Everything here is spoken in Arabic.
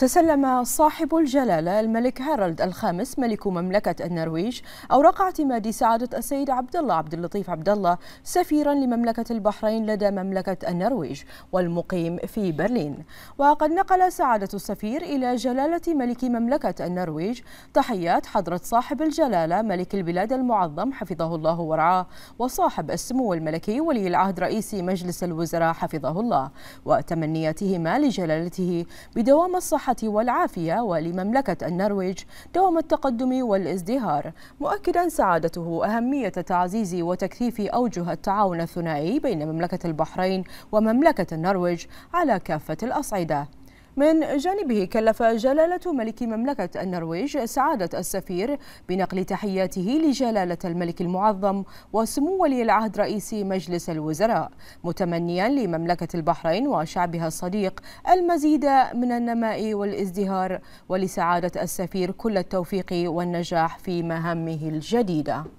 تسلم صاحب الجلالة الملك هارلد الخامس ملك مملكة النرويج أوراق اعتماد سعادة السيد عبد الله عبد اللطيف عبد الله سفيرا لمملكة البحرين لدى مملكة النرويج والمقيم في برلين وقد نقل سعادة السفير إلى جلالة ملك مملكة النرويج تحيات حضرة صاحب الجلالة ملك البلاد المعظم حفظه الله ورعاه وصاحب السمو الملكي ولي العهد رئيس مجلس الوزراء حفظه الله وتمنياتهما لجلالته بدوام الصحة والعافية ولمملكة النرويج دوام التقدم والازدهار مؤكدا سعادته أهمية تعزيز وتكثيف أوجه التعاون الثنائي بين مملكة البحرين ومملكة النرويج على كافة الأصعدة من جانبه كلف جلالة ملك مملكة النرويج سعادة السفير بنقل تحياته لجلالة الملك المعظم وسمو ولي العهد رئيس مجلس الوزراء متمنيا لمملكة البحرين وشعبها الصديق المزيد من النماء والازدهار ولسعادة السفير كل التوفيق والنجاح في مهامه الجديدة